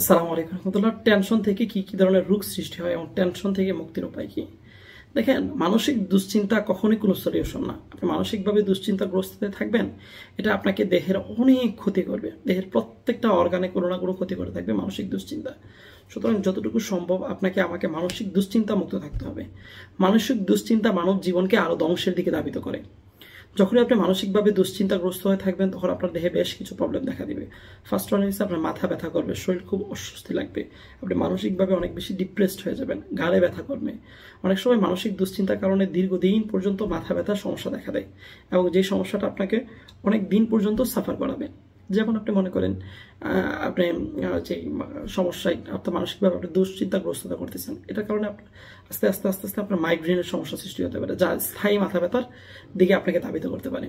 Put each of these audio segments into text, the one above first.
আসসালামু আলাইকুম রহমতুল্লাহ টেনশন থেকে কি কি ধরনের রোগ সৃষ্টি হয় এবং টেনশন থেকে মুক্তির উপায় কি দেখেন মানসিক দুশ্চিন্তা কখনই কোনো সলিউশন না আপনি মানসিকভাবে দুশ্চিন্তাগ্রস্ততে থাকবেন এটা আপনাকে দেহের অনেক ক্ষতি করবে দেহের প্রত্যেকটা অর্গানে কোনো না কোনো ক্ষতি করে থাকবে মানসিক দুশ্চিন্তা সুতরাং যতটুকু সম্ভব আপনাকে আমাকে মানসিক দুশ্চিন্তা মুক্ত থাকতে হবে মানসিক দুশ্চিন্তা মানব জীবনকে আরও ধ্বংসের দিকে দাবিত করে যখনই আপনি মানসিকভাবে দুশ্চিন্তাগ্রস্ত হয়ে থাকবেন তখন আপনার দেহে বেশ কিছু প্রবলেম দেখা দিবে ফার্স্ট ওয়ান হচ্ছে আপনার মাথা ব্যথা করবে শরীর খুব অস্বস্তি লাগবে আপনি মানসিকভাবে অনেক বেশি ডিপ্রেসড হয়ে যাবেন গালে ব্যথা করবে অনেক সময় মানসিক দুশ্চিন্তার কারণে দীর্ঘদিন পর্যন্ত মাথা ব্যথার সমস্যা দেখা দেয় এবং যে সমস্যাটা আপনাকে অনেক দিন পর্যন্ত সাফার করাবে যেমন আপনি মনে করেন আপনি যে সমস্যায় আপনার মানসিকভাবে আপনি দুশ্চিন্তাগ্রস্ততা করতেছেন এটার কারণে আপনার আস্তে আস্তে আস্তে আস্তে আপনার মাইগ্রেনের সমস্যা সৃষ্টি হতে পারে যা স্থায়ী মাথা ব্যথার দিকে আপনাকে ধাবিত করতে পারে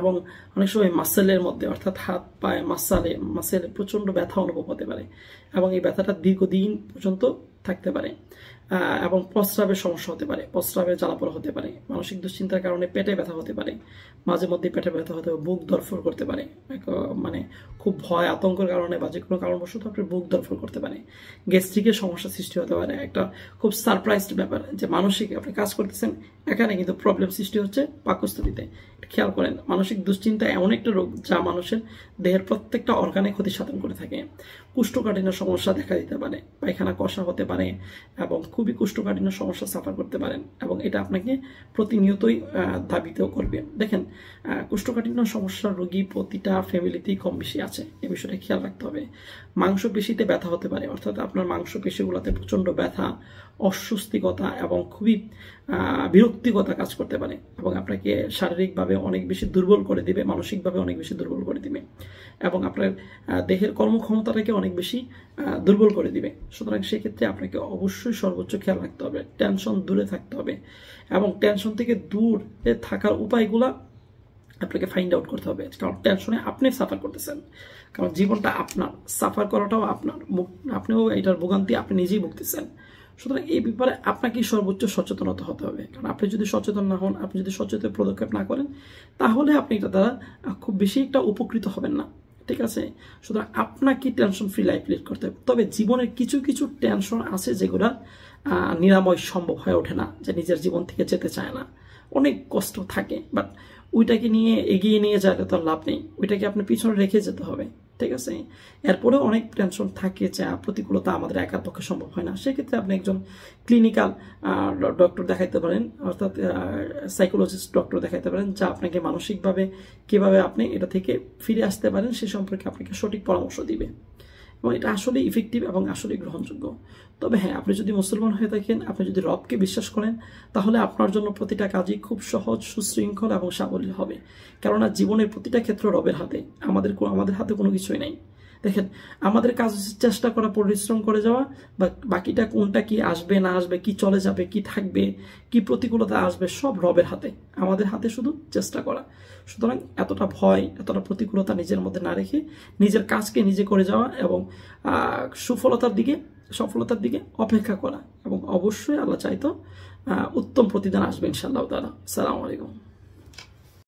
এবং অনেক সময় মাসেলের মধ্যে অর্থাৎ হাত পায়ে মাসালে মাসেলে প্রচণ্ড ব্যথা অনুভব হতে পারে এবং এই ব্যথাটা দীর্ঘদিন পর্যন্ত থাকতে পারে এবং প্রস্রাবের সমস্যা হতে পারে প্রস্রাবের জ্বালাপড়া হতে পারে মানসিক দুশ্চিন্তার কারণে পেটে ব্যথা হতে পারে মাঝে মধ্যে পেটে ব্যথা হতে পারে বুক দরফর করতে পারে মানে খুব ভয় আতঙ্কের কারণে বা যে কোনো কারণবশত আপনার বুক দরফর করতে পারে গ্যাস্ট্রিকের সমস্যা সৃষ্টি হতে পারে একটা খুব সারপ্রাইজড ব্যাপার যে মানসিক আপনি কাজ করতেছেন এখানে কিন্তু প্রবলেম সৃষ্টি হচ্ছে পাকস্থলিতে খেয়াল করেন মানসিক দুশ্চিন্তা এমন একটা রোগ যা মানুষের দেহের প্রত্যেকটা অর্গানে ক্ষতি সাধন করে থাকে কুষ্ঠকাঠিন্য সমস্যা দেখা দিতে পারে পায়খানা কষা হতে পারে এবং খুবই কোষ্ঠকাঠিন্য সমস্যা সাফার করতে পারেন এবং এটা আপনাকে প্রতিনিয়তই ধাবিত করবে দেখেন কোষ্ঠকাঠিন্য সমস্যার রোগী প্রতিটা ফ্যামিলিতেই কম বেশি আছে এ বিষয়টা খেয়াল রাখতে হবে মাংসপেশিতে ব্যথা হতে পারে অর্থাৎ আপনার পেশিগুলোতে প্রচণ্ড ব্যথা অস্বস্তিকতা এবং খুবই বিরক্তিকতা কাজ করতে পারে এবং আপনাকে শারীরিকভাবে অনেক বেশি দুর্বল করে দিবে মানসিকভাবে অনেক বেশি দুর্বল করে দিবে এবং আপনার দেহের কর্মক্ষমতাটাকে অনেক বেশি দুর্বল করে দিবে সুতরাং সেক্ষেত্রে আপনাকে অবশ্যই সর্বোচ্চ সর্বোচ্চ খেয়াল রাখতে হবে টেনশন দূরে থাকতে হবে এবং টেনশন থেকে দূর থাকার উপায়গুলা আপনাকে ফাইন্ড আউট করতে হবে কারণ টেনশনে আপনি সাফার করতেছেন কারণ জীবনটা আপনার সাফার করাটাও আপনার আপনিও এটার ভোগান্তি আপনি নিজেই ভুগতেছেন সুতরাং এই ব্যাপারে আপনাকেই সর্বোচ্চ সচেতনতা হতে হবে কারণ আপনি যদি সচেতন না হন আপনি যদি সচেতন পদক্ষেপ না করেন তাহলে আপনি এটা দ্বারা খুব বেশি একটা উপকৃত হবেন না ঠিক আছে সুতরাং আপনাকে টেনশন ফ্রি লাইফ লিড করতে হবে তবে জীবনের কিছু কিছু টেনশন আছে যেগুলো নিরাময় সম্ভব হয়ে ওঠে না যে নিজের জীবন থেকে যেতে চায় না অনেক কষ্ট থাকে বাট ওইটাকে নিয়ে এগিয়ে নিয়ে যাওয়া তো লাভ নেই ওইটাকে আপনি পিছনে রেখে যেতে হবে ঠিক আছে এরপরেও অনেক টেনশন থাকে যা প্রতিকূলতা আমাদের একার পক্ষে সম্ভব হয় না সেক্ষেত্রে আপনি একজন ক্লিনিক্যাল ডক্টর দেখাইতে পারেন অর্থাৎ সাইকোলজিস্ট ডক্টর দেখাইতে পারেন যা আপনাকে মানসিকভাবে কিভাবে আপনি এটা থেকে ফিরে আসতে পারেন সে সম্পর্কে আপনাকে সঠিক পরামর্শ দিবে এবং এটা আসলে ইফেক্টিভ এবং আসলে গ্রহণযোগ্য তবে হ্যাঁ আপনি যদি মুসলমান হয়ে থাকেন আপনি যদি রবকে বিশ্বাস করেন তাহলে আপনার জন্য প্রতিটা কাজই খুব সহজ সুশৃঙ্খল এবং সাবলীল হবে কেননা জীবনের প্রতিটা ক্ষেত্র রবের হাতে আমাদের আমাদের হাতে কোনো কিছুই নাই দেখেন আমাদের কাজ হচ্ছে চেষ্টা করা পরিশ্রম করে যাওয়া বা বাকিটা কোনটা কি আসবে না আসবে কি চলে যাবে কি থাকবে কি প্রতিকূলতা আসবে সব রবের হাতে আমাদের হাতে শুধু চেষ্টা করা সুতরাং এতটা ভয় এতটা প্রতিকূলতা নিজের মধ্যে না রেখে নিজের কাজকে নিজে করে যাওয়া এবং সুফলতার দিকে সফলতার দিকে অপেক্ষা করা এবং অবশ্যই আল্লাহ চাইতো উত্তম প্রতিদান আসবে ইনশাআল্লাহ তালা সালামু আলাইকুম